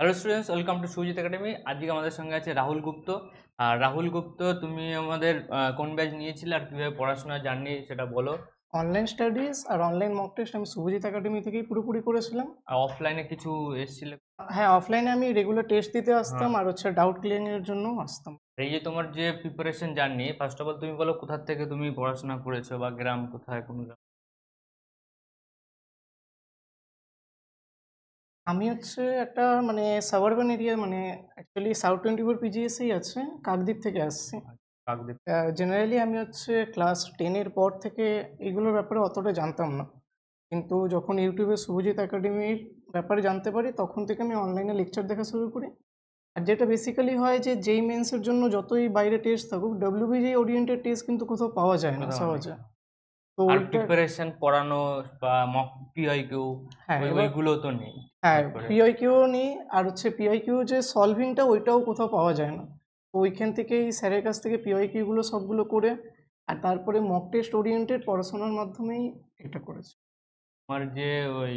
Hello students welcome to Sujit academy আজকে আমাদের সঙ্গে আছে রাহুল গুপ্ত আর রাহুল গুপ্ত তুমি আমাদের কোন ব্যাচ নিয়েছিলে আর কীভাবে পড়াশোনা জার্নি সেটা বলো অনলাইন স্টাডিজ আর অনলাইন মক টেস্ট আমি শুভজিৎ একাডেমি থেকেই পুরোপুরি করেছিলাম আর অফলাইনে কিছু এসেছিল হ্যাঁ অফলাইনে আমি রেগুলার টেস্ট দিতে আসতাম হ্যাঁ। আর হচ্ছে ডাউট ক্লিয়ারিং জন্য আসতাম এই যে তোমার যে preparation journey first of all তুমি বলো কোথার থেকে তুমি পড়াশোনা করেছো বা গ্রাম কোথায় কোন গ্রাম আমি হচ্ছে একটা মানে সাবারবান এরিয়া মানে অ্যাকচুয়ালি সাউথ টোয়েন্টি ফোর পিজিএসেই আছে কাকদ্বীপ থেকে আসছি আচ্ছা, কাকদ্বীপ জেনারেলি আমি হচ্ছে ক্লাস টেনের পর থেকে এগুলোর ব্যাপারে অতটা জানতাম না কিন্তু যখন ইউটিউবে শুভজিৎ একাডেমির ব্যাপারে জানতে পারি তখন থেকে আমি অনলাইনে লেকচার দেখা শুরু করি আর যেটা বেসিক্যালি হয় যে যেই মেন্সের জন্য যতই বাইরে টেস্ট থাকুক ডব্লিউবিজি ওরিয়েন্টেড টেস্ট কিন্তু কোথাও পাওয়া যায় না সহজে আর প্রিপারেশন পড়ানো বা মক পিআইকিউ হ্যাঁ, ওইগুলো তো নেই হ্যাঁ পিআইকিউ নেই আর হচ্ছে পিআইকিউ যে সলভিংটা ওইটাও কোথাও পাওয়া যায় না তো ওইখান থেকেই স্যারের কাছ থেকে পিআইকিউগুলো সবগুলো করে আর তারপরে মক টেস্ট ওরিয়েন্টেড পড়াশোনার মাধ্যমেই এটা করেছে আমার যে ওই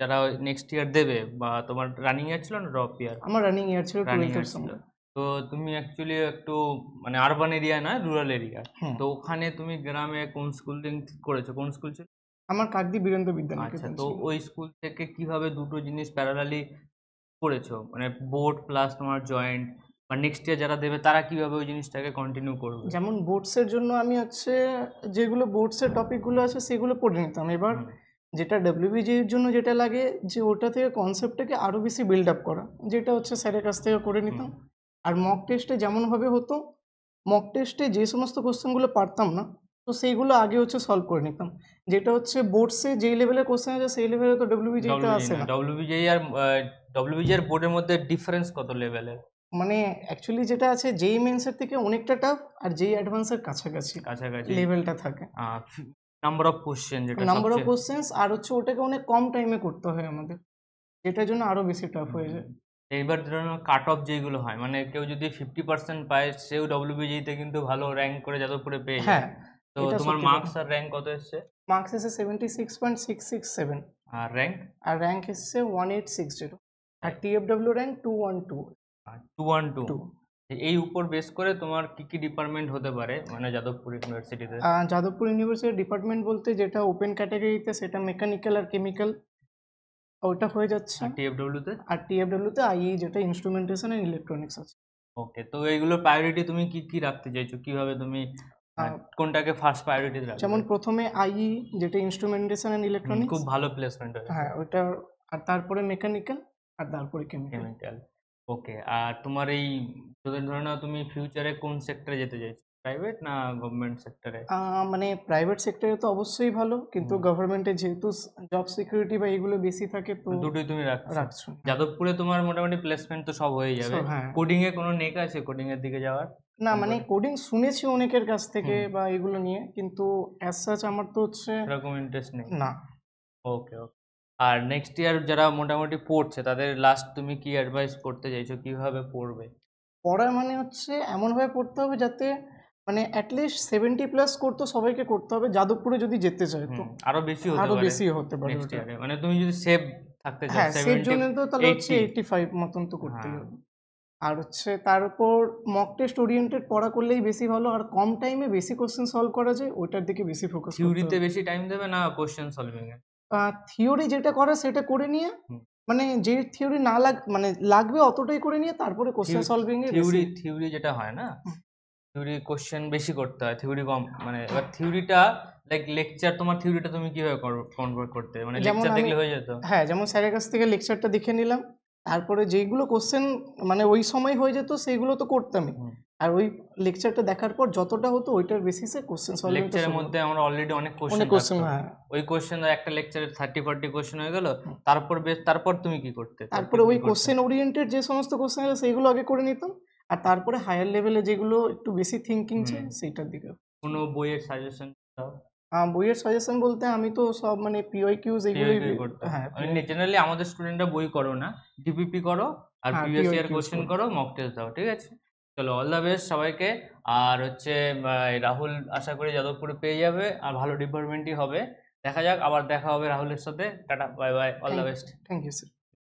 যারা নেক্সট ইয়ার দেবে বা তোমার রানিং ইয়ার ছিল না ড্রপ ইয়ার আমার রানিং ইয়ার ছিল টুয়েলথের সময় তো তুমি অ্যাকচুয়ালি একটু মানে আরবান এরিয়া না রুরাল এরিয়া তো ওখানে তুমি গ্রামে কোন স্কুল ঠিক করেছো কোন স্কুল ছিল আমার কাকদি বীরেন্দ্র বিদ্যা আচ্ছা তো ওই স্কুল থেকে কিভাবে দুটো জিনিস প্যারালালি করেছো মানে বোর্ড প্লাস তোমার জয়েন্ট বা নেক্সট ইয়ার যারা দেবে তারা কিভাবে ওই জিনিসটাকে কন্টিনিউ করবে যেমন বোর্ডসের জন্য আমি হচ্ছে যেগুলো বোর্ডসের টপিকগুলো আছে সেগুলো পড়ে নিতাম এবার যেটা বিজির জন্য যেটা লাগে যে ওটা থেকে কনসেপ্টটাকে আরও বেশি বিল্ড আপ করা যেটা হচ্ছে স্যারের কাছ থেকে করে নিতাম আর মক টেস্টে যেমনভাবে হতো মক টেস্টে যে সমস্ত কোশ্চেনগুলো পারতাম না তো সেইগুলো আগে হচ্ছে সলভ করে নিতাম যেটা হচ্ছে বোর্ডসে যেই লেভেলের কোশ্চেন আছে সেই লেভেলে তো ডব্লিউবিজিতে আসে না ডব্লিউবিজি আর ডব্লিউবিজি আর বোর্ডের মধ্যে ডিফারেন্স কত লেভেলের মানে অ্যাকচুয়ালি যেটা আছে যেই মেন্সের থেকে অনেকটা টাফ আর যেই অ্যাডভান্সের কাছাকাছি কাছাকাছি লেভেলটা থাকে নাম্বার অফ কোশ্চেন যেটা নাম্বার অফ কোশ্চেন আর হচ্ছে ওটাকে অনেক কম টাইমে করতে হয় আমাদের যেটার জন্য আরও বেশি টাফ হয়ে যায় এবার ধরুন কাট অফ যেগুলো হয় মানে কেউ যদি ফিফটি পার্সেন্ট পায় সেও ডব্লিউবিজিতে কিন্তু ভালো র্যাঙ্ক করে যাদবপুরে পেয়ে হ্যাঁ তো তোমার মার্কস আর র্যাঙ্ক কত এসছে মার্কস এসে seventy six point six six seven আর র্যাঙ্ক আর র্যাঙ্ক এসছে ওয়ান এইট সিক্স জিরো আর TFW rank two one two two one two two এই উপর বেস করে তোমার কি কি ডিপার্টমেন্ট হতে পারে মানে যাদবপুর ইউনিভার্সিটিতে যাদবপুর ইউনিভার্সিটির ডিপার্টমেন্ট বলতে যেটা ওপেন ক্যাটাগরিতে সেটা মেকানিক্যাল আর কেমিক্যাল ওটা হয়ে যাচ্ছে আর টিএফডব্লিউ তে আর টিএফডব্লিউ তে আইই যেটা ইনস্ট্রুমেন্টেশন এন্ড ইলেকট্রনিক্স আছে ওকে তো এইগুলো প্রায়োরিটি তুমি কি কি রাখতে চাইছো কিভাবে তুমি কোনটাকে ফার্স্ট প্রায়োরিটি রাখবে যেমন প্রথমে আইই যেটা ইনস্ট্রুমেন্টেশন এন্ড ইলেকট্রনিক্স খুব ভালো প্লেসমেন্ট হয় হ্যাঁ ওটা আর তারপরে মেকানিক্যাল আর তারপরে কেমিক্যাল ওকে আর তোমার এই ধরে নাও তুমি ফিউচারে কোন সেক্টরে যেতে চাইছো প্রাইভেট না গভর্নমেন্ট সেক্টরে মানে প্রাইভেট সেক্টরে তো অবশ্যই ভালো কিন্তু গভর্নমেন্টে যেহেতু জব সিকিউরিটি বা এগুলো বেশি থাকে তো মানে দুটোই তুমি রাখছো যাদবপুরে তোমার মোটামুটি প্লেসমেন্ট তো সব হয়ে যাবে কোডিং হ্যাঁ। এ কোনো নেক আছে কোডিং এর দিকে যাওয়ার না মানে কোডিং শুনেছি অনেকের কাছ থেকে বা এগুলো নিয়ে কিন্তু অ্যাজ সাচ আমার তো হচ্ছে এরকম ইন্টারেস্ট নেই না ওকে ওকে আর নেক্সট ইয়ার যারা মোটামুটি পড়ছে তাদের লাস্ট তুমি কি অ্যাডভাইস করতে চাইছো কিভাবে পড়বে পড়া মানে হচ্ছে এমনভাবে পড়তে হবে যাতে মানে অ্যাটলিস্ট সেভেন্টি প্লাস স্কোর তো সবাইকে করতে হবে যাদবপুরে যদি যেতে চায় তো আরো বেশি আরো বেশি হতে পারে মানে তুমি যদি সেভ থাকতে চাও হ্যাঁ সেভ জন্য তো তাহলে হচ্ছে এইটি ফাইভ মতন তো করতে হ্যাঁ। হবে আর হচ্ছে তার উপর মক টেস্ট ওরিয়েন্টেড পড়া করলেই বেশি ভালো আর কম টাইমে বেশি কোশ্চেন সলভ করা যায় ওইটার দিকে বেশি ফোকাস থিওরিতে বেশি টাইম দেবে না কোশ্চেন সলভিং এ থিওরি যেটা করে সেটা করে নিয়ে মানে যে থিওরি না লাগ মানে লাগবে অতটাই করে নিয়ে তারপরে কোশ্চেন সলভিং এ থিওরি থিওরি যেটা হয় না থিওরি কোশ্চেন বেশি করতে হয় থিওরি কম মানে এবার থিওরিটা লাইক লেকচার তোমার থিওরিটা তুমি কিভাবে কনভার্ট করতে মানে লেকচার দেখলে হয়ে যেত হ্যাঁ যেমন স্যারের কাছ থেকে লেকচারটা দেখে নিলাম তারপরে যেইগুলো কোশ্চেন মানে ওই সময় হয়ে যেত সেইগুলো তো করতামই আর ওই লেকচারটা দেখার পর যতটা হতো ওইটার বেসিসে কোশ্চেন সলভ লেকচারের মধ্যে আমরা অলরেডি অনেক কোশ্চেন হ্যাঁ। কোশ্চেন ওই কোশ্চেন একটা লেকচারে 30 40 কোশ্চেন হয়ে গেল তারপর তারপর তুমি কি করতে তারপরে ওই কোশ্চেন ওরিয়েন্টেড যে সমস্ত কোশ্চেন আছে সেইগুলো আগে করে নিতাম আর তারপরে হায়ার লেভেলে যেগুলো একটু বেশি থিঙ্কিং চাই সেইটার দিকে কোনো বইয়ের সাজেশন বইয়ের সাজেশন বলতে আমি তো সব মানে পিওয়াই কিউজ এইগুলোই হ্যাঁ জেনারেলি মানে আমাদের স্টুডেন্টরা বই করো না ডিপিপি করো আর প্রিভিয়াস আর কোশ্চেন করো মক টেস্ট দাও ঠিক আছে চলো অল দ্য বেস্ট সবাইকে আর হচ্ছে রাহুল আশা করি যাদবপুরে পেয়ে যাবে আর ভালো ডিপার্টমেন্টই হবে দেখা যাক আবার দেখা হবে রাহুলের সাথে tata bye bye all the best thank you sir